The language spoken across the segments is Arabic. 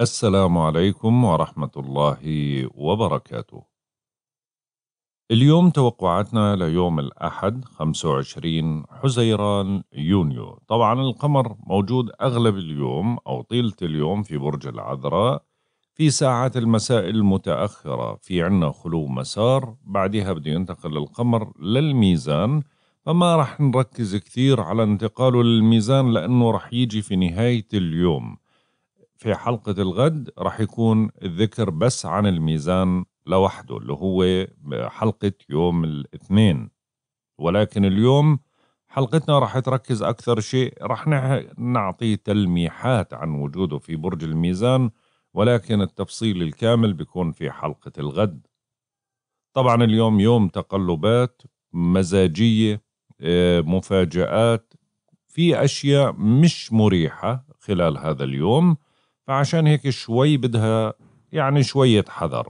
السلام عليكم ورحمة الله وبركاته. اليوم توقعاتنا ليوم الأحد 25 حزيران يونيو، طبعا القمر موجود أغلب اليوم أو طيلة اليوم في برج العذراء في ساعات المساء المتأخرة، في عنا خلو مسار، بعدها بده ينتقل القمر للميزان، فما رح نركز كثير على انتقاله للميزان لأنه رح يجي في نهاية اليوم. في حلقة الغد رح يكون الذكر بس عن الميزان لوحده اللي هو حلقة يوم الاثنين ولكن اليوم حلقتنا رح تركز أكثر شيء رح نعطي تلميحات عن وجوده في برج الميزان ولكن التفصيل الكامل بيكون في حلقة الغد طبعا اليوم يوم تقلبات مزاجية آه، مفاجآت في أشياء مش مريحة خلال هذا اليوم فعشان هيك شوي بدها يعني شوية حذر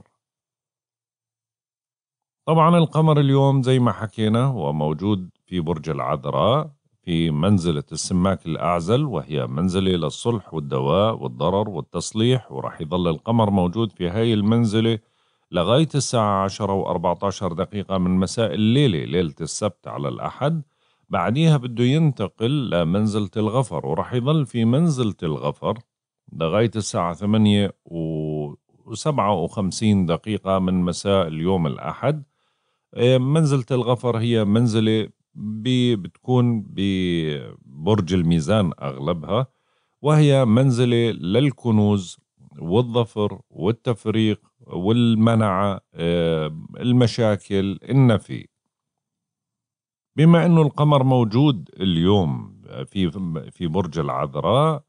طبعا القمر اليوم زي ما حكينا هو موجود في برج العذراء في منزلة السماك الأعزل وهي منزلة للصلح والدواء والضرر والتصليح وراح يظل القمر موجود في هاي المنزلة لغاية الساعة 10 و 14 دقيقة من مساء الليلة ليلة السبت على الأحد بعديها بده ينتقل لمنزلة الغفر وراح يظل في منزلة الغفر لغاية الساعة ثمانية وسبعة وخمسين دقيقة من مساء اليوم الأحد آه، منزلة الغفر هي منزلة بتكون ببرج الميزان أغلبها وهي منزلة للكنوز والظفر والتفريق والمنعة آه، المشاكل النفي بما أنه القمر موجود اليوم في في برج العذراء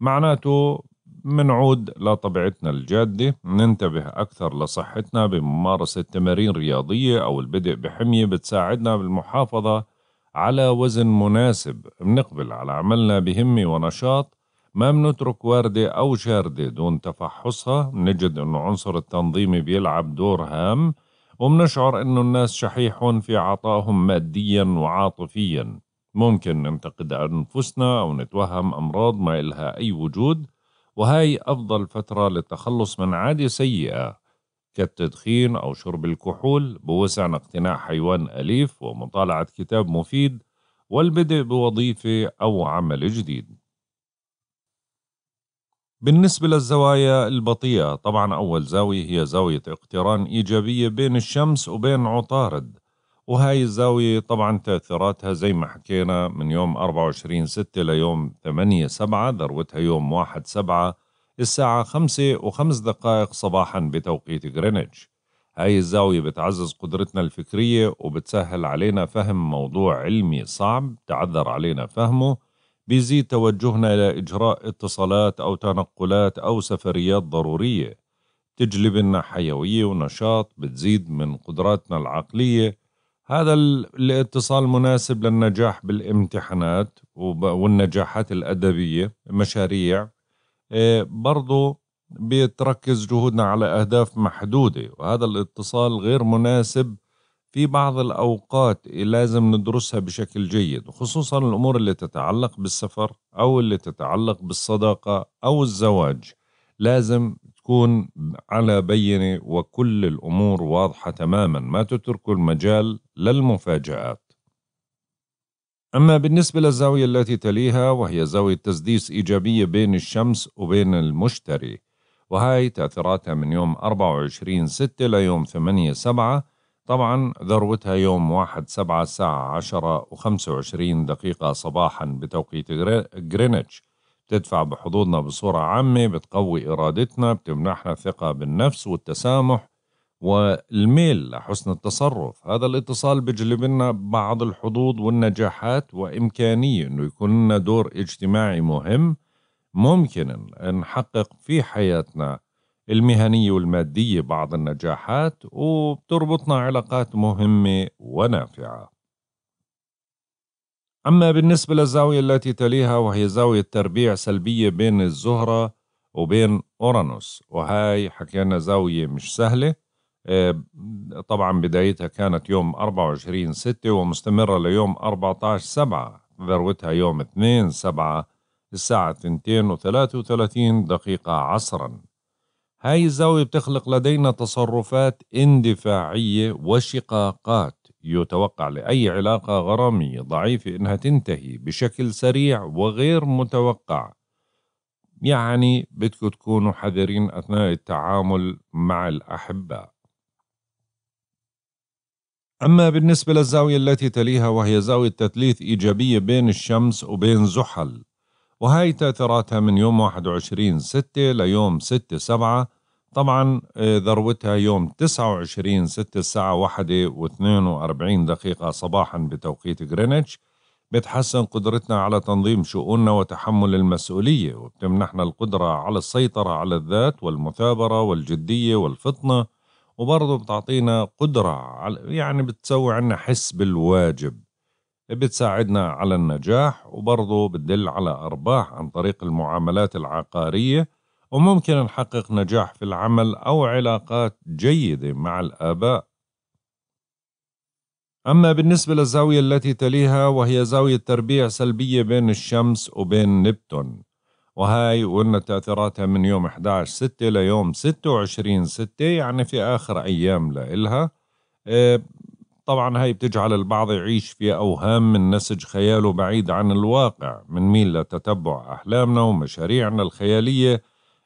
معناته منعود لطبيعتنا الجادة ننتبه أكثر لصحتنا بممارسة تمارين رياضية أو البدء بحمية بتساعدنا بالمحافظة على وزن مناسب بنقبل على عملنا بهمة ونشاط ما بنترك واردة أو شاردة دون تفحصها بنجد أنه عنصر التنظيم بيلعب دور هام وبنشعر أنه الناس شحيحون في عطائهم ماديا وعاطفيا ممكن ننتقد أنفسنا أو نتوهم أمراض ما إلها أي وجود وهاي أفضل فترة للتخلص من عادة سيئة كالتدخين أو شرب الكحول بوسعنا اقتناء حيوان أليف ومطالعة كتاب مفيد والبدء بوظيفة أو عمل جديد بالنسبة للزوايا البطيئة طبعا أول زاوية هي زاوية اقتران إيجابية بين الشمس وبين عطارد وهاي الزاوية طبعا تأثيراتها زي ما حكينا من يوم 24 ستة ليوم 8 سبعة ذروتها يوم 1 سبعة الساعة 5 و5 دقائق صباحا بتوقيت جرينتش هاي الزاوية بتعزز قدرتنا الفكرية وبتسهل علينا فهم موضوع علمي صعب تعذر علينا فهمه بيزيد توجهنا إلى إجراء اتصالات أو تنقلات أو سفريات ضرورية تجلب لنا حيوية ونشاط بتزيد من قدراتنا العقلية هذا الاتصال مناسب للنجاح بالامتحانات والنجاحات الأدبية مشاريع إيه، برضو بتركز جهودنا على أهداف محدودة وهذا الاتصال غير مناسب في بعض الأوقات إيه، لازم ندرسها بشكل جيد خصوصا الأمور اللي تتعلق بالسفر أو اللي تتعلق بالصداقة أو الزواج لازم تكون على بينه وكل الامور واضحه تماما ما تتركوا المجال للمفاجات اما بالنسبه للزاويه التي تليها وهي زاويه تسديس ايجابيه بين الشمس وبين المشتري وهي تأثيراتها من يوم 24 6 ليوم 8 7 طبعا ذروتها يوم 1 7 الساعة 10 و 25 دقيقة صباحا بتوقيت غرينتش بتدفع بحظوظنا بصورة عامة بتقوي إرادتنا بتمنحنا ثقة بالنفس والتسامح والميل لحسن التصرف هذا الاتصال بيجلب لنا بعض الحظوظ والنجاحات وإمكانية أنه يكون لنا دور اجتماعي مهم ممكن نحقق في حياتنا المهنية والمادية بعض النجاحات وبتربطنا علاقات مهمة ونافعة أما بالنسبة للزاوية التي تليها وهي زاوية تربيع سلبية بين الزهرة وبين أورانوس وهاي حكينا زاوية مش سهلة آه، طبعا بدايتها كانت يوم 24 ستة ومستمرة ليوم 14 سبعة ذروتها يوم 2 سبعة الساعة 2 و33 دقيقة عصرا هاي الزاوية بتخلق لدينا تصرفات اندفاعية وشقاقات يتوقع لأي علاقة غرامية ضعيفة إنها تنتهي بشكل سريع وغير متوقع يعني بدكم تكونوا حذرين أثناء التعامل مع الأحباء أما بالنسبة للزاوية التي تليها وهي زاوية تثليث إيجابية بين الشمس وبين زحل وهي تأثيراتها من يوم 21 ستة ليوم 6 سبعة طبعا آه، ذروتها يوم 29 6 الساعة 1 و42 دقيقة صباحا بتوقيت غرينتش بتحسن قدرتنا على تنظيم شؤوننا وتحمل المسؤولية وبتمنحنا القدرة على السيطرة على الذات والمثابرة والجدية والفطنة وبرضه بتعطينا قدرة على يعني بتسوي عنا حس بالواجب بتساعدنا على النجاح وبرضه بتدل على أرباح عن طريق المعاملات العقارية وممكن نحقق نجاح في العمل أو علاقات جيدة مع الآباء أما بالنسبة للزاوية التي تليها وهي زاوية تربيع سلبية بين الشمس وبين نبتون وهاي قلنا تأثيراتها من يوم 11 6 ليوم 26 6 يعني في آخر أيام لإلها آه، طبعا هاي بتجعل البعض يعيش في أوهام من نسج خياله بعيد عن الواقع من ميل لتتبع أحلامنا ومشاريعنا الخيالية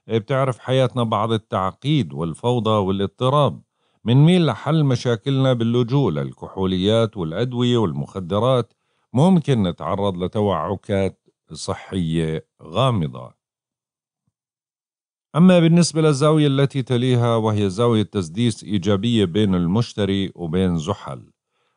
بتعرف حياتنا بعض التعقيد والفوضى والاضطراب منميل لحل مشاكلنا باللجوء للكحوليات والأدوية والمخدرات ممكن نتعرض لتوعكات صحية غامضة أما بالنسبة للزاوية التي تليها وهي زاوية تسديس إيجابية بين المشتري وبين زحل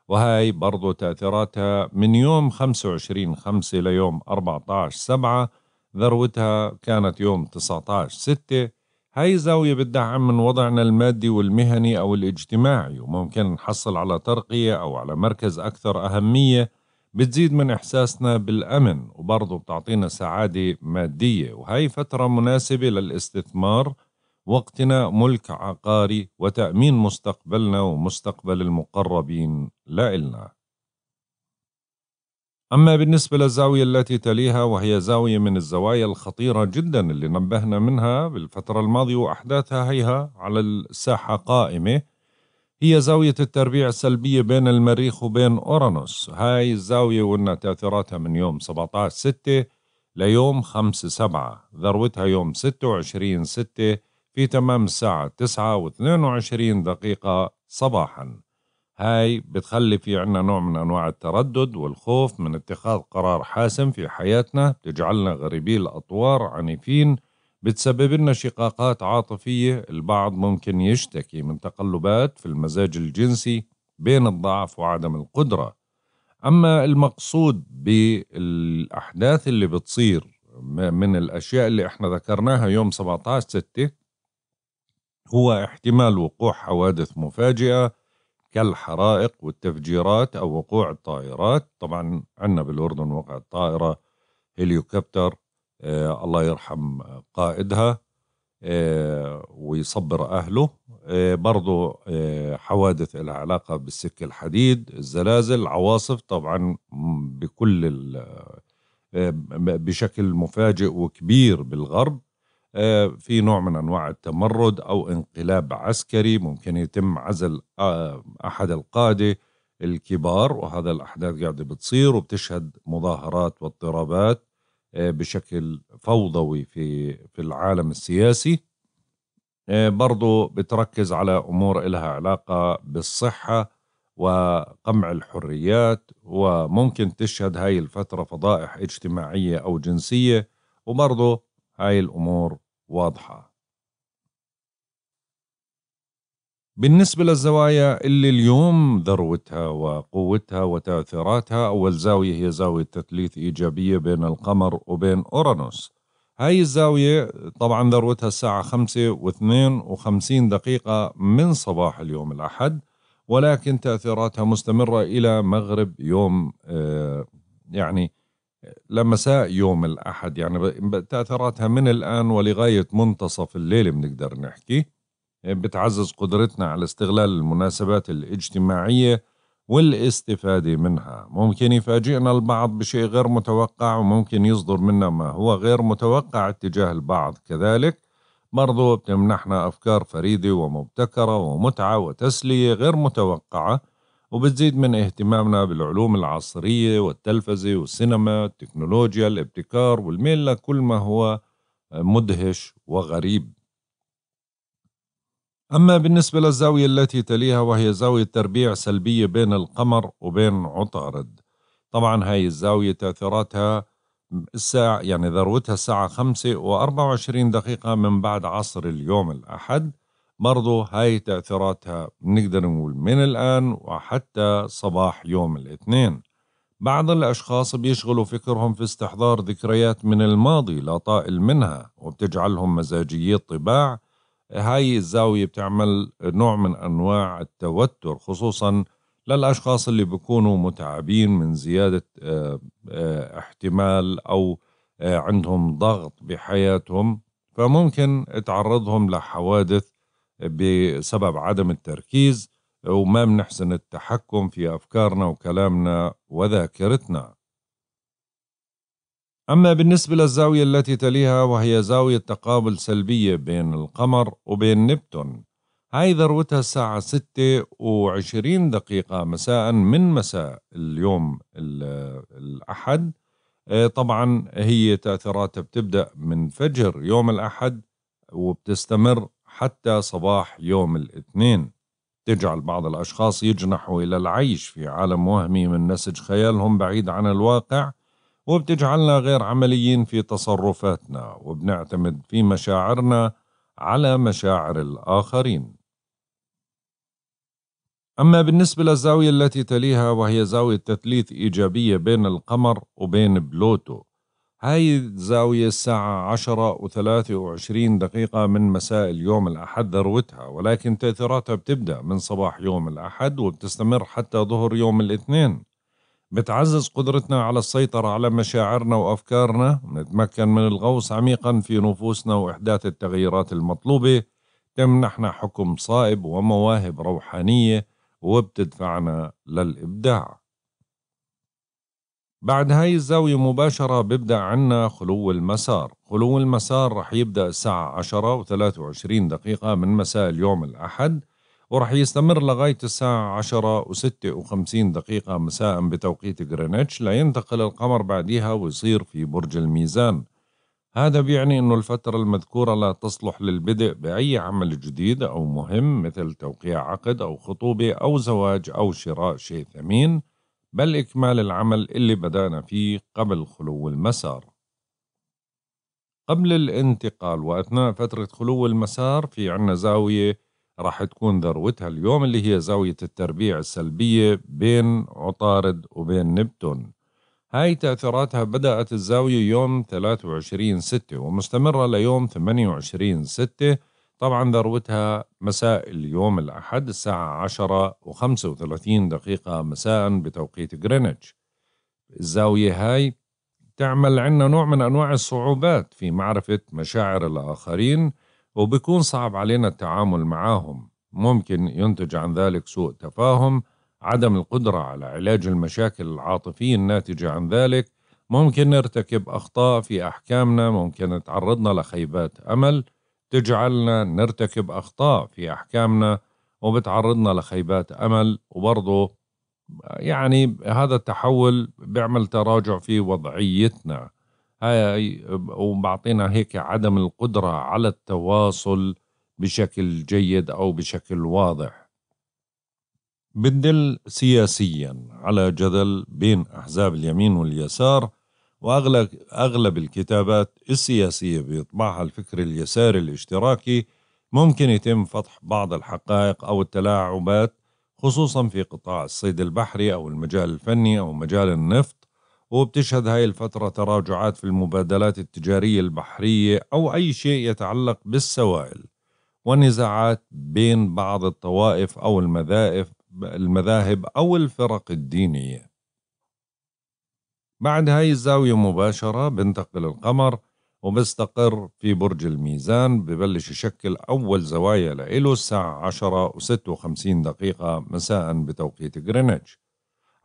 وهي برضو تأثيراتها من يوم 25 5 ليوم 14 7 ذروتها كانت يوم 19/6 هاي زاوية بتدعم من وضعنا المادي والمهني أو الاجتماعي وممكن نحصل على ترقية أو على مركز أكثر أهمية بتزيد من إحساسنا بالأمن وبرضه بتعطينا سعادة مادية وهي فترة مناسبة للاستثمار وقتنا ملك عقاري وتأمين مستقبلنا ومستقبل المقربين لإلنا أما بالنسبة للزاوية التي تليها وهي زاوية من الزوايا الخطيرة جدا اللي نبهنا منها بالفترة الماضية وأحداثها هيها على الساحة قائمة هي زاوية التربيع السلبية بين المريخ وبين أورانوس هاي الزاوية وإن تأثيراتها من يوم 17 6 ليوم 5 7 ذروتها يوم 26 6 في تمام الساعة 9 و22 دقيقة صباحاً هاي بتخلي في عنا نوع من أنواع التردد والخوف من اتخاذ قرار حاسم في حياتنا بتجعلنا غريبي الأطوار عنيفين بتسبب لنا شقاقات عاطفية البعض ممكن يشتكي من تقلبات في المزاج الجنسي بين الضعف وعدم القدرة أما المقصود بالأحداث اللي بتصير من الأشياء اللي احنا ذكرناها يوم 17 ستة هو احتمال وقوع حوادث مفاجئة كالحرائق والتفجيرات أو وقوع الطائرات طبعا عندنا بالأردن وقعت طائرة هليكوبتر آه الله يرحم قائدها آه ويصبر أهله آه برضو آه حوادث لها علاقة بالسك الحديد الزلازل العواصف طبعا بكل آه، بشكل مفاجئ وكبير بالغرب آه، في نوع من انواع التمرد او انقلاب عسكري ممكن يتم عزل آه، احد القاده الكبار وهذا الاحداث قاعده بتصير وبتشهد مظاهرات واضطرابات آه، بشكل فوضوي في في العالم السياسي برضو بتركز على امور إلها علاقه بالصحه وقمع الحريات وممكن تشهد هاي الفتره فضائح اجتماعيه او جنسيه وبرضه هاي الامور واضحة بالنسبة للزوايا اللي اليوم ذروتها وقوتها وتأثيراتها أول زاوية هي زاوية تثليث إيجابية بين القمر وبين أورانوس هاي الزاوية طبعا ذروتها الساعة خمسة واثنين وخمسين دقيقة من صباح اليوم الأحد ولكن تأثيراتها مستمرة إلى مغرب يوم آه، يعني لمساء يوم الأحد يعني تأثيراتها من الآن ولغاية منتصف الليل بنقدر نحكي آه، بتعزز قدرتنا على استغلال المناسبات الاجتماعية والاستفادة منها ممكن يفاجئنا البعض بشيء غير متوقع وممكن يصدر منا ما هو غير متوقع اتجاه البعض كذلك برضو بتمنحنا أفكار فريدة ومبتكرة ومتعة وتسلية غير متوقعة وبتزيد من اهتمامنا بالعلوم العصرية والتلفزة والسينما والتكنولوجيا الابتكار والميل لكل ما هو مدهش وغريب أما بالنسبة للزاوية التي تليها وهي زاوية تربيع سلبية بين القمر وبين عطارد طبعا هاي الزاوية تأثيراتها الساعة يعني ذروتها الساعة 5 و24 دقيقة من بعد عصر اليوم الأحد برضو هاي تأثيراتها بنقدر نقول من الآن وحتى صباح يوم الاثنين بعض الأشخاص بيشغلوا فكرهم في استحضار ذكريات من الماضي لا طائل منها وبتجعلهم مزاجيي الطباع هاي الزاوية بتعمل نوع من أنواع التوتر خصوصا للأشخاص اللي بيكونوا متعبين من زيادة اه اه احتمال أو اه عندهم ضغط بحياتهم فممكن تعرضهم لحوادث بسبب عدم التركيز وما بنحسن التحكم في أفكارنا وكلامنا وذاكرتنا أما بالنسبة للزاوية التي تليها وهي زاوية تقابل سلبية بين القمر وبين نبتون هاي ذروتها الساعة ستة وعشرين دقيقة مساء من مساء اليوم الأحد طبعا هي تأثيراتها بتبدأ من فجر يوم الأحد وبتستمر حتى صباح يوم الاثنين تجعل بعض الأشخاص يجنحوا إلى العيش في عالم وهمي من نسج خيالهم بعيد عن الواقع وبتجعلنا غير عمليين في تصرفاتنا وبنعتمد في مشاعرنا على مشاعر الآخرين أما بالنسبة للزاوية التي تليها وهي زاوية تثليث إيجابية بين القمر وبين بلوتو هاي الزاوية الساعة عشرة وثلاثة وعشرين دقيقة من مساء اليوم الأحد ذروتها ولكن تأثيراتها بتبدأ من صباح يوم الأحد وبتستمر حتى ظهر يوم الاثنين بتعزز قدرتنا على السيطرة على مشاعرنا وأفكارنا نتمكن من الغوص عميقا في نفوسنا وإحداث التغييرات المطلوبة تمنحنا حكم صائب ومواهب روحانية وبتدفعنا للإبداع بعد هاي الزاوية مباشرة بيبدأ عنا خلو المسار خلو المسار رح يبدأ الساعة 10 و 23 دقيقة من مساء اليوم الأحد ورح يستمر لغاية الساعة 10 و 56 دقيقة مساء بتوقيت غرينتش لينتقل القمر بعديها ويصير في برج الميزان هذا بيعني أنه الفترة المذكورة لا تصلح للبدء بأي عمل جديد أو مهم مثل توقيع عقد أو خطوبة أو زواج أو شراء شيء ثمين بل إكمال العمل اللي بدأنا فيه قبل خلو المسار قبل الانتقال وأثناء فترة خلو المسار في عنا زاوية راح تكون ذروتها اليوم اللي هي زاوية التربيع السلبية بين عطارد وبين نبتون هاي تأثيراتها بدأت الزاوية يوم 23 ستة ومستمرة ليوم 28 ستة طبعا ذروتها مساء اليوم الأحد الساعة عشرة وخمسة وثلاثين دقيقة مساء بتوقيت غرينتش الزاوية هاي تعمل عنا نوع من أنواع الصعوبات في معرفة مشاعر الآخرين وبكون صعب علينا التعامل معاهم ممكن ينتج عن ذلك سوء تفاهم عدم القدرة على علاج المشاكل العاطفية الناتجة عن ذلك ممكن نرتكب أخطاء في أحكامنا ممكن تعرضنا لخيبات أمل تجعلنا نرتكب أخطاء في أحكامنا وبتعرضنا لخيبات أمل وبرضه يعني هذا التحول بيعمل تراجع في وضعيتنا هاي وبعطينا هيك عدم القدرة على التواصل بشكل جيد أو بشكل واضح بدل سياسيا على جدل بين أحزاب اليمين واليسار وأغلب أغلب الكتابات السياسية بيطبعها الفكر اليساري الاشتراكي ممكن يتم فتح بعض الحقائق أو التلاعبات خصوصا في قطاع الصيد البحري أو المجال الفني أو مجال النفط وبتشهد هاي الفترة تراجعات في المبادلات التجارية البحرية أو أي شيء يتعلق بالسوائل ونزاعات بين بعض الطوائف أو المذاهب المذاهب أو الفرق الدينية بعد هاي الزاوية مباشرة بنتقل القمر وبستقر في برج الميزان ببلش يشكل أول زوايا لإله الساعة 10 و56 دقيقة مساء بتوقيت غرينتش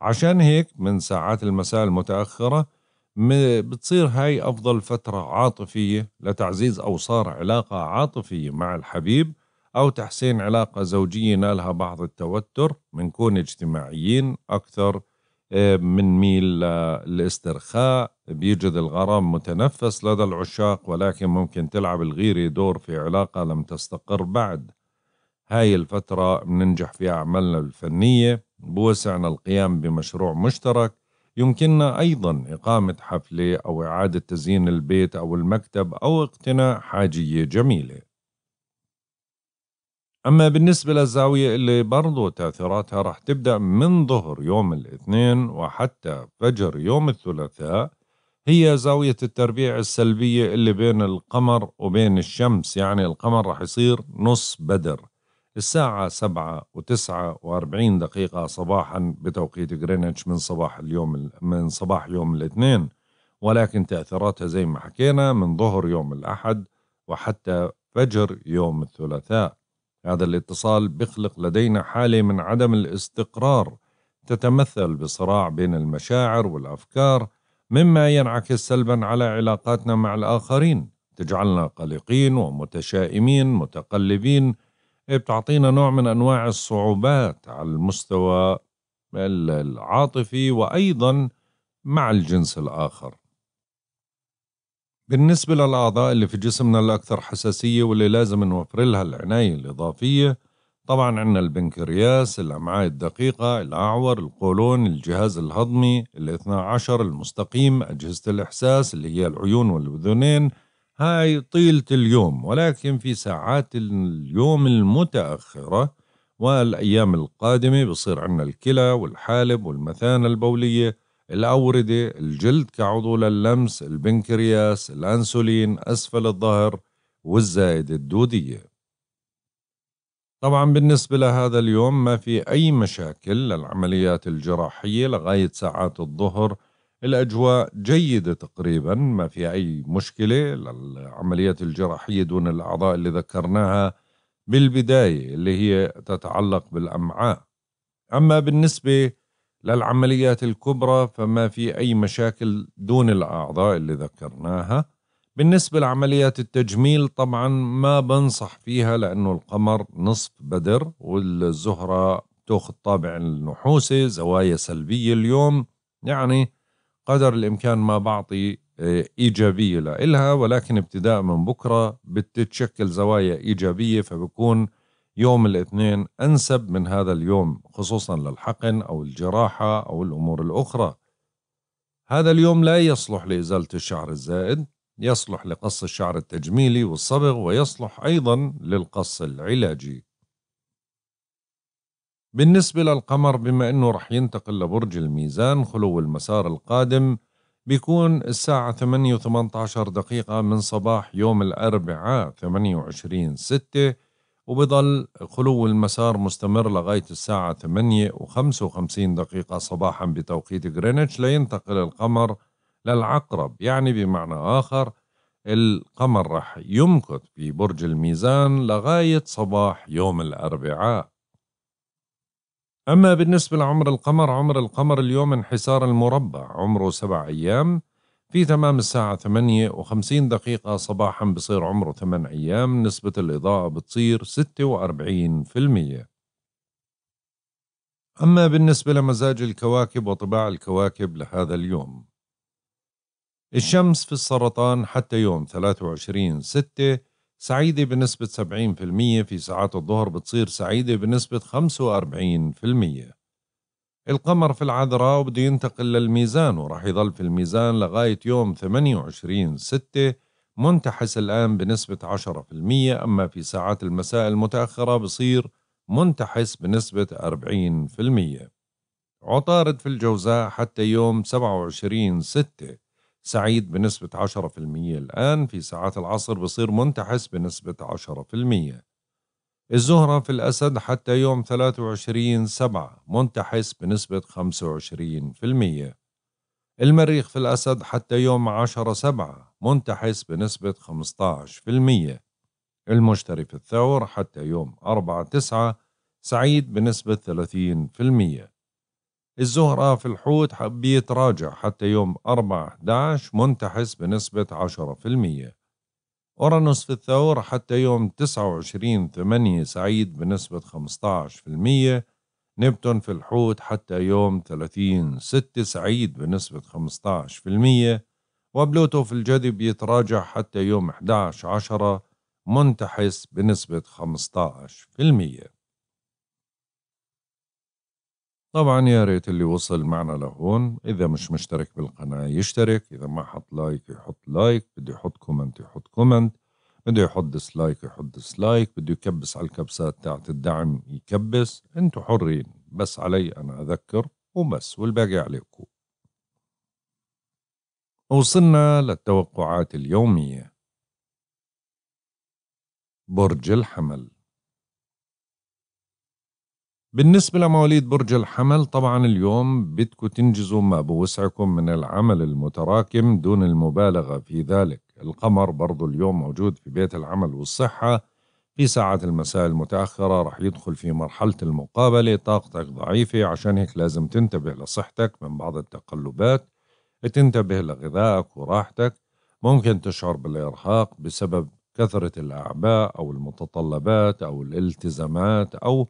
عشان هيك من ساعات المساء المتأخرة بتصير هاي أفضل فترة عاطفية لتعزيز أوصار علاقة عاطفية مع الحبيب أو تحسين علاقة زوجية نالها بعض التوتر من كون اجتماعيين أكثر بنميل للاسترخاء بيجد الغرام متنفس لدى العشاق ولكن ممكن تلعب الغيرة دور في علاقة لم تستقر بعد هاي الفترة بننجح في أعمالنا الفنية بوسعنا القيام بمشروع مشترك يمكننا أيضا إقامة حفلة أو إعادة تزيين البيت أو المكتب أو اقتناء حاجية جميلة أما بالنسبة للزاوية اللي برضو تأثيراتها راح تبدأ من ظهر يوم الاثنين وحتى فجر يوم الثلاثاء هي زاوية التربيع السلبية اللي بين القمر وبين الشمس يعني القمر راح يصير نص بدر الساعة سبعة وتسعة وأربعين دقيقة صباحا بتوقيت غرينتش من صباح اليوم من صباح يوم الاثنين ولكن تأثيراتها زي ما حكينا من ظهر يوم الأحد وحتى فجر يوم الثلاثاء هذا الاتصال بيخلق لدينا حالة من عدم الاستقرار تتمثل بصراع بين المشاعر والأفكار مما ينعكس سلبا على علاقاتنا مع الآخرين تجعلنا قلقين ومتشائمين متقلبين إيه، بتعطينا نوع من أنواع الصعوبات على المستوى العاطفي وأيضا مع الجنس الآخر بالنسبة للأعضاء اللي في جسمنا الأكثر حساسية واللي لازم نوفر لها العناية الإضافية طبعا عندنا البنكرياس الأمعاء الدقيقة الأعور القولون الجهاز الهضمي الاثنى عشر المستقيم أجهزة الإحساس اللي هي العيون والأذنين هاي طيلة اليوم ولكن في ساعات اليوم المتأخرة والأيام القادمة بصير عندنا الكلى والحالب والمثانة البولية الأوردة الجلد كعضو للمس البنكرياس الأنسولين أسفل الظهر والزائدة الدودية طبعا بالنسبة لهذا اليوم ما في أي مشاكل للعمليات الجراحية لغاية ساعات الظهر الأجواء جيدة تقريبا ما في أي مشكلة للعمليات الجراحية دون الأعضاء اللي ذكرناها بالبداية اللي هي تتعلق بالأمعاء أما بالنسبة للعمليات الكبرى فما في أي مشاكل دون الأعضاء اللي ذكرناها بالنسبة لعمليات التجميل طبعا ما بنصح فيها لأنه القمر نصف بدر والزهرة تأخذ طابع النحوسة زوايا سلبية اليوم يعني قدر الإمكان ما بعطي آه، إيجابية لإلها ولكن ابتداء من بكرة بتتشكل زوايا إيجابية فبكون يوم الاثنين أنسب من هذا اليوم خصوصا للحقن أو الجراحة أو الأمور الأخرى هذا اليوم لا يصلح لإزالة الشعر الزائد يصلح لقص الشعر التجميلي والصبغ ويصلح أيضا للقص العلاجي بالنسبة للقمر بما أنه رح ينتقل لبرج الميزان خلو المسار القادم بيكون الساعة 8 و18 دقيقة من صباح يوم الأربعاء 28 6 وبضل خلو المسار مستمر لغاية الساعة 8 و55 دقيقة صباحا بتوقيت غرينتش لينتقل القمر للعقرب يعني بمعنى آخر القمر رح يمكث في برج الميزان لغاية صباح يوم الأربعاء أما بالنسبة لعمر القمر عمر القمر اليوم انحسار المربع عمره سبع أيام في تمام الساعة 8 و50 دقيقة صباحا بصير عمره 8 أيام نسبة الإضاءة بتصير 46% أما بالنسبة لمزاج الكواكب وطباع الكواكب لهذا اليوم الشمس في السرطان حتى يوم 23 6 سعيدة بنسبة 70% في ساعات الظهر بتصير سعيدة بنسبة 45% القمر في العذراء وبده ينتقل للميزان وراح يضل في الميزان لغاية يوم 28 6 منتحس الآن بنسبة 10% أما في ساعات المساء المتأخرة بصير منتحس بنسبة 40% عطارد في الجوزاء حتى يوم 27 6 سعيد بنسبة 10% الآن في ساعات العصر بصير منتحس بنسبة 10% الزهرة في الأسد حتى يوم 23 سبعة منتحس بنسبة 25% المريخ في الأسد حتى يوم 10 سبعة منتحس بنسبة 15% المشتري في الثور حتى يوم 4 تسعة سعيد بنسبة 30% الزهرة في الحوت بيتراجع حتى يوم 4 11 منتحس بنسبة 10% أورانوس في الثور حتى يوم 29 8 سعيد بنسبة 15% نبتون في الحوت حتى يوم 30 6 سعيد بنسبة 15% وبلوتو في الجذب يتراجع حتى يوم 11 10 منتحس بنسبة 15% طبعا يا ريت اللي وصل معنا لهون اذا مش مشترك بالقناه يشترك اذا ما حط لايك يحط لايك بده يحط كومنت يحط كومنت بده يحط ديسلايك يحط ديسلايك بده يكبس على الكبسات تاعت الدعم يكبس انتو حرين بس علي انا اذكر وبس والباقي عليكم وصلنا للتوقعات اليوميه برج الحمل بالنسبة لمواليد برج الحمل طبعا اليوم بدكم تنجزوا ما بوسعكم من العمل المتراكم دون المبالغة في ذلك القمر برضو اليوم موجود في بيت العمل والصحة في ساعات المساء المتأخرة رح يدخل في مرحلة المقابلة طاقتك ضعيفة عشان هيك لازم تنتبه لصحتك من بعض التقلبات تنتبه لغذائك وراحتك ممكن تشعر بالإرهاق بسبب كثرة الأعباء أو المتطلبات أو الالتزامات أو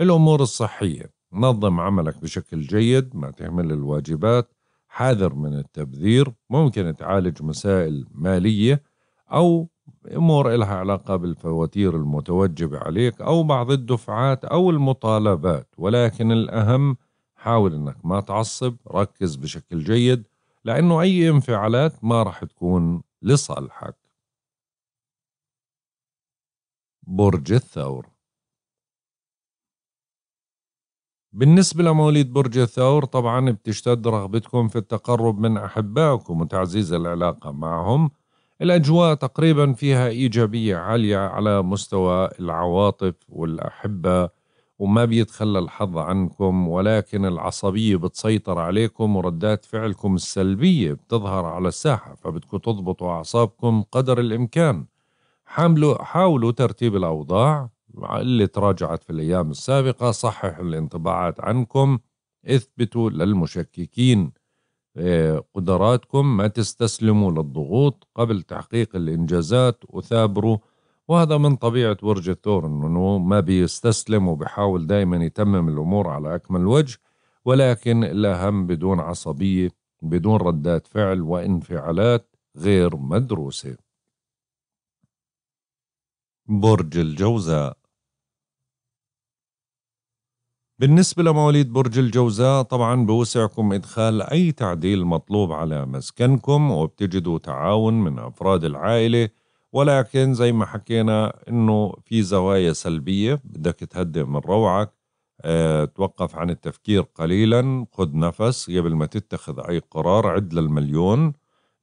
الأمور الصحية نظم عملك بشكل جيد ما تهمل الواجبات حاذر من التبذير ممكن تعالج مسائل مالية أو أمور إلها علاقة بالفواتير المتوجبة عليك أو بعض الدفعات أو المطالبات ولكن الأهم حاول أنك ما تعصب ركز بشكل جيد لأنه أي انفعالات ما راح تكون لصالحك برج الثور بالنسبة لمواليد برج الثور طبعا بتشتد رغبتكم في التقرب من أحبائكم وتعزيز العلاقة معهم الأجواء تقريبا فيها إيجابية عالية على مستوى العواطف والأحبة وما بيتخلى الحظ عنكم ولكن العصبية بتسيطر عليكم وردات فعلكم السلبية بتظهر على الساحة فبدكم تضبطوا أعصابكم قدر الإمكان حاولوا ترتيب الأوضاع اللي تراجعت في الأيام السابقة صححوا الانطباعات عنكم اثبتوا للمشككين آه، قدراتكم ما تستسلموا للضغوط قبل تحقيق الإنجازات وثابروا وهذا من طبيعة برج الثور أنه ما بيستسلم وبيحاول دائما يتمم الأمور على أكمل وجه ولكن الأهم بدون عصبية بدون ردات فعل وانفعالات غير مدروسة برج الجوزاء بالنسبة لمواليد برج الجوزاء طبعا بوسعكم إدخال أي تعديل مطلوب على مسكنكم وبتجدوا تعاون من أفراد العائلة ولكن زي ما حكينا إنه في زوايا سلبية بدك تهدئ من روعك أه توقف عن التفكير قليلا خذ نفس قبل ما تتخذ أي قرار عد للمليون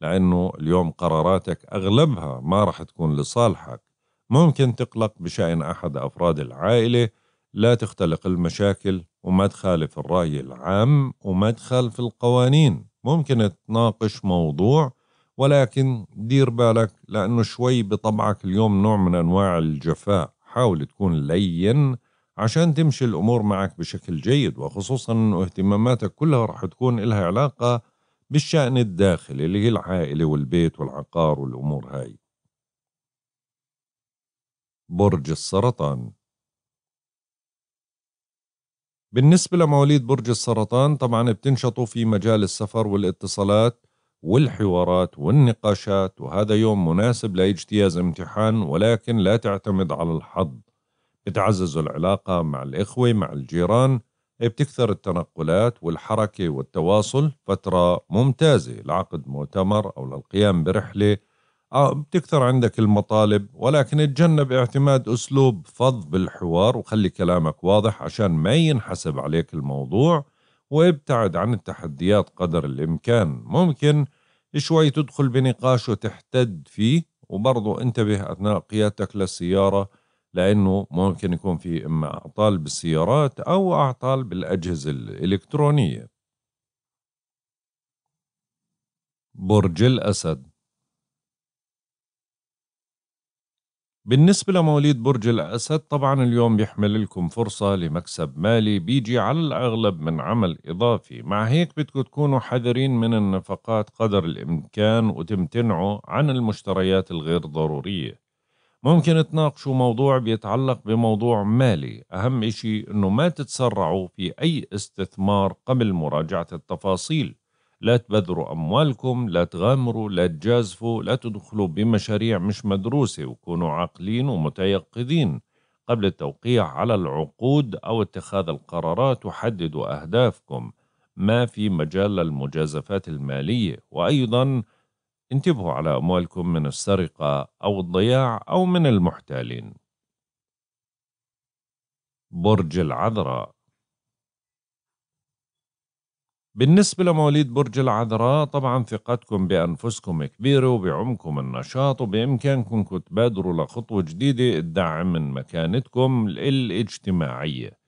لأنه اليوم قراراتك أغلبها ما راح تكون لصالحك ممكن تقلق بشأن أحد أفراد العائلة لا تختلق المشاكل وما تخالف الرأي العام وما تخالف القوانين ممكن تناقش موضوع ولكن دير بالك لأنه شوي بطبعك اليوم نوع من أنواع الجفاء حاول تكون لين عشان تمشي الأمور معك بشكل جيد وخصوصا أنه اهتماماتك كلها راح تكون لها علاقة بالشأن الداخلي اللي هي العائلة والبيت والعقار والأمور هاي برج السرطان بالنسبة لمواليد برج السرطان طبعا بتنشطوا في مجال السفر والاتصالات والحوارات والنقاشات وهذا يوم مناسب لاجتياز امتحان ولكن لا تعتمد على الحظ بتعززوا العلاقة مع الإخوة مع الجيران بتكثر التنقلات والحركة والتواصل فترة ممتازة لعقد مؤتمر أو للقيام برحلة آه، بتكثر عندك المطالب ولكن اتجنب اعتماد أسلوب فض بالحوار وخلي كلامك واضح عشان ما ينحسب عليك الموضوع وابتعد عن التحديات قدر الإمكان ممكن شوي تدخل بنقاش وتحتد فيه وبرضه انتبه أثناء قيادتك للسيارة لأنه ممكن يكون في إما أعطال بالسيارات أو أعطال بالأجهزة الإلكترونية برج الأسد بالنسبة لمواليد برج الأسد طبعا اليوم بيحمل لكم فرصة لمكسب مالي بيجي على الأغلب من عمل إضافي مع هيك بدكم تكونوا حذرين من النفقات قدر الإمكان وتمتنعوا عن المشتريات الغير ضرورية ممكن تناقشوا موضوع بيتعلق بموضوع مالي أهم إشي أنه ما تتسرعوا في أي استثمار قبل مراجعة التفاصيل لا تبذروا أموالكم لا تغامروا لا تجازفوا لا تدخلوا بمشاريع مش مدروسة وكونوا عاقلين ومتيقظين قبل التوقيع على العقود أو اتخاذ القرارات وحددوا أهدافكم ما في مجال للمجازفات المالية وأيضا انتبهوا على أموالكم من السرقة أو الضياع أو من المحتالين برج العذراء بالنسبة لمواليد برج العذراء طبعا ثقتكم بأنفسكم كبيرة وبعمكم النشاط وبإمكانكم تبادروا لخطوة جديدة تدعم من مكانتكم الاجتماعية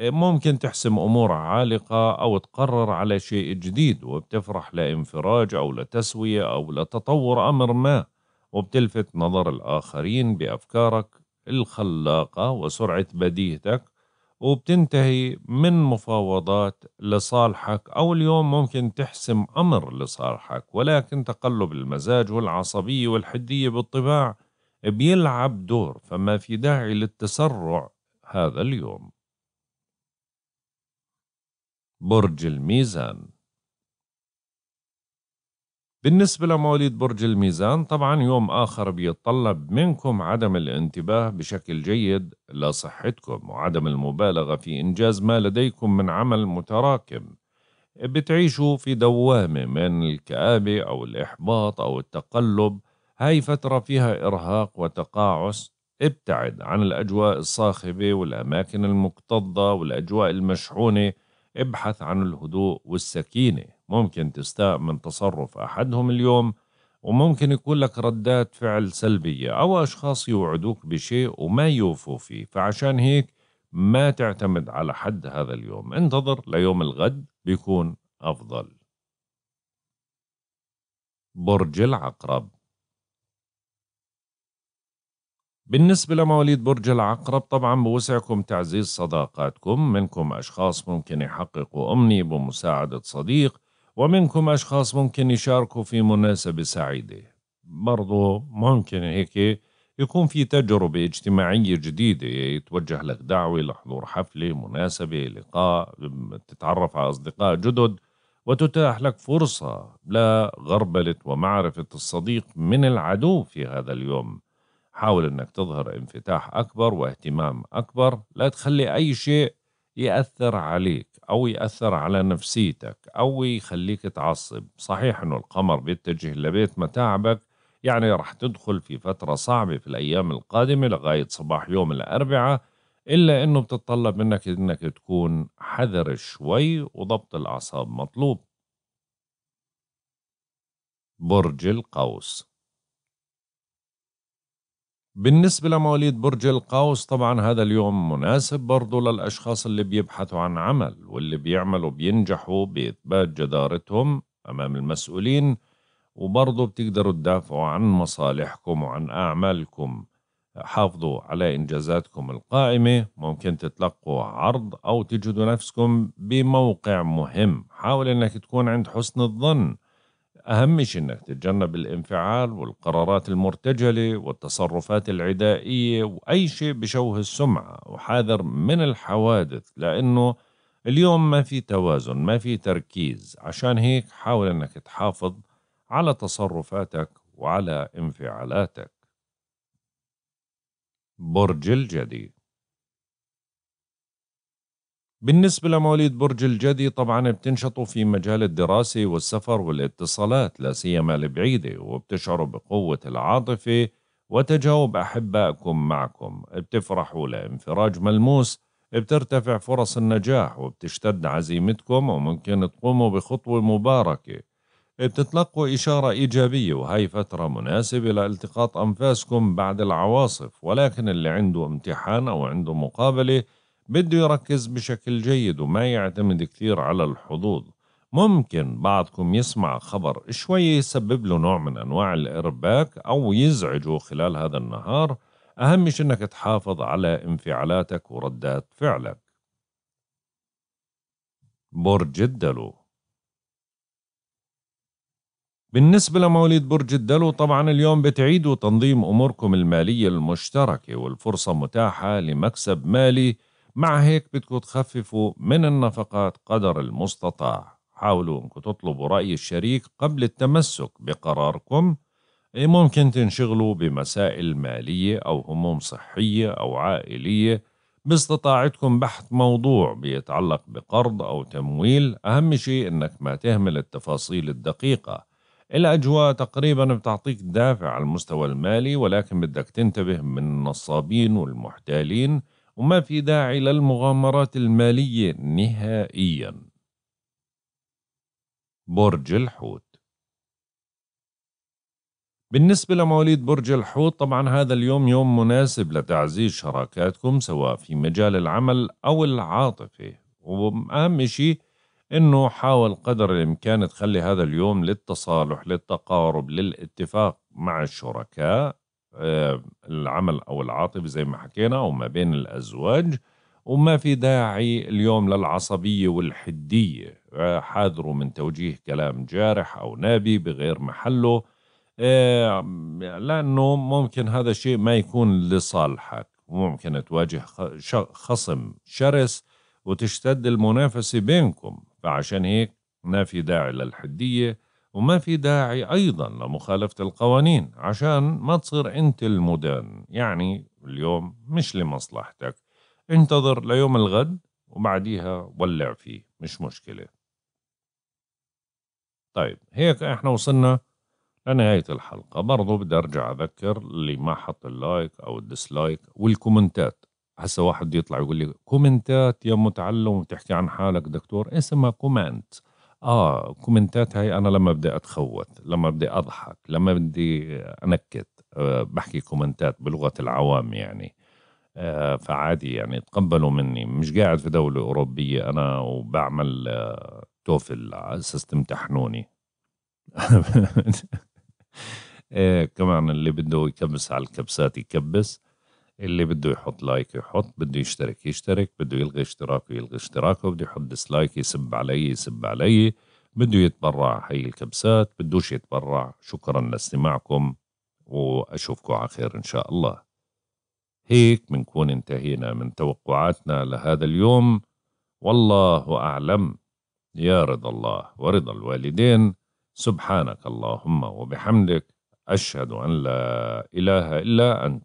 ممكن تحسم أمور عالقة أو تقرر على شيء جديد وبتفرح لانفراج أو لتسوية أو لتطور أمر ما وبتلفت نظر الآخرين بأفكارك الخلاقة وسرعة بديهتك وبتنتهي من مفاوضات لصالحك أو اليوم ممكن تحسم أمر لصالحك ولكن تقلب المزاج والعصبية والحدية بالطباع بيلعب دور فما في داعي للتسرع هذا اليوم برج الميزان بالنسبة لمواليد برج الميزان طبعا يوم آخر بيتطلب منكم عدم الانتباه بشكل جيد لصحتكم وعدم المبالغة في إنجاز ما لديكم من عمل متراكم بتعيشوا في دوامة من الكآبة أو الإحباط أو التقلب هاي فترة فيها إرهاق وتقاعس ابتعد عن الأجواء الصاخبة والأماكن المكتظة والأجواء المشحونة ابحث عن الهدوء والسكينة ممكن تستاء من تصرف أحدهم اليوم وممكن يكون لك ردات فعل سلبية أو أشخاص يوعدوك بشيء وما يوفوا فيه فعشان هيك ما تعتمد على حد هذا اليوم انتظر ليوم الغد بيكون أفضل برج العقرب بالنسبة لمواليد برج العقرب طبعا بوسعكم تعزيز صداقاتكم منكم أشخاص ممكن يحققوا أمنية بمساعدة صديق ومنكم أشخاص ممكن يشاركوا في مناسبة سعيدة برضو ممكن هيك يكون في تجربة اجتماعية جديدة يتوجه لك دعوة لحضور حفلة مناسبة لقاء تتعرف على أصدقاء جدد وتتاح لك فرصة لغربلة ومعرفة الصديق من العدو في هذا اليوم حاول أنك تظهر انفتاح أكبر واهتمام أكبر لا تخلي أي شيء يأثر عليك أو يأثر على نفسيتك أو يخليك تعصب صحيح أنه القمر بيتجه لبيت متاعبك يعني رح تدخل في فترة صعبة في الأيام القادمة لغاية صباح يوم الأربعاء إلا أنه بتطلب منك أنك تكون حذر شوي وضبط الأعصاب مطلوب برج القوس بالنسبة لمواليد برج القوس طبعا هذا اليوم مناسب برضو للأشخاص اللي بيبحثوا عن عمل واللي بيعملوا بينجحوا بإثبات جدارتهم أمام المسؤولين وبرضو بتقدروا تدافعوا عن مصالحكم وعن أعمالكم حافظوا على إنجازاتكم القائمة ممكن تتلقوا عرض أو تجدوا نفسكم بموقع مهم حاول أنك تكون عند حسن الظن أهم شيء إنك تتجنب الانفعال والقرارات المرتجلة والتصرفات العدائية وأي شيء بشوه السمعة وحاذر من الحوادث لأنه اليوم ما في توازن ما في تركيز عشان هيك حاول إنك تحافظ على تصرفاتك وعلى انفعالاتك برج الجدي بالنسبة لمواليد برج الجدي طبعا بتنشطوا في مجال الدراسة والسفر والاتصالات لا سيما البعيدة وبتشعروا بقوة العاطفة وتجاوب أحبائكم معكم بتفرحوا لانفراج ملموس بترتفع فرص النجاح وبتشتد عزيمتكم وممكن تقوموا بخطوة مباركة بتتلقوا إشارة إيجابية وهي فترة مناسبة لالتقاط أنفاسكم بعد العواصف ولكن اللي عنده امتحان أو عنده مقابلة بده يركز بشكل جيد وما يعتمد كثير على الحظوظ ممكن بعضكم يسمع خبر شوي يسبب له نوع من أنواع الإرباك أو يزعجه خلال هذا النهار أهم شيء أنك تحافظ على انفعالاتك وردات فعلك برج الدلو بالنسبة لمواليد برج الدلو طبعا اليوم بتعيدوا تنظيم أموركم المالية المشتركة والفرصة متاحة لمكسب مالي مع هيك بدكم تخففوا من النفقات قدر المستطاع حاولوا انكم تطلبوا رأي الشريك قبل التمسك بقراركم إيه، ممكن تنشغلوا بمسائل مالية أو هموم صحية أو عائلية باستطاعتكم بحث موضوع بيتعلق بقرض أو تمويل أهم شيء أنك ما تهمل التفاصيل الدقيقة الأجواء تقريبا بتعطيك دافع على المستوى المالي ولكن بدك تنتبه من النصابين والمحتالين وما في داعي للمغامرات المالية نهائيا برج الحوت بالنسبة لمواليد برج الحوت طبعا هذا اليوم يوم مناسب لتعزيز شراكاتكم سواء في مجال العمل أو العاطفة وأهم شيء أنه حاول قدر الإمكان تخلي هذا اليوم للتصالح للتقارب للاتفاق مع الشركاء آه، العمل أو العاطفي زي ما حكينا وما بين الأزواج وما في داعي اليوم للعصبية والحدية آه، حاذروا من توجيه كلام جارح أو نابي بغير محله آه، لأنه ممكن هذا الشيء ما يكون لصالحك وممكن تواجه خصم شرس وتشتد المنافسة بينكم فعشان هيك ما في داعي للحدية وما في داعي أيضا لمخالفة القوانين عشان ما تصير أنت المدان يعني اليوم مش لمصلحتك انتظر ليوم الغد وبعديها ولع فيه مش مشكلة طيب هيك احنا وصلنا لنهاية الحلقة برضو بدي أرجع أذكر اللي ما حط اللايك أو الديسلايك والكومنتات هسا واحد يطلع يقول لي كومنتات يا متعلم وتحكي عن حالك دكتور اسمها كومنت اه كومنتات هاي انا لما بدي اتخوت لما بدي اضحك لما بدي انكت أه بحكي كومنتات بلغه العوام يعني أه فعادي يعني تقبلوا مني مش قاعد في دوله اوروبيه انا وبعمل أه توفل على اساس تمتحنوني آه، كمان اللي بده يكبس على الكبسات يكبس اللي بده يحط لايك يحط بده يشترك يشترك بده يلغي اشتراكه يلغي اشتراكه بده يحط ديسلايك يسب علي يسب علي بده يتبرع هي الكبسات بدوش يتبرع شكرا لاستماعكم وأشوفكم على خير إن شاء الله هيك بنكون انتهينا من توقعاتنا لهذا اليوم والله أعلم يا رضا الله ورضا الوالدين سبحانك اللهم وبحمدك أشهد أن لا إله إلا أنت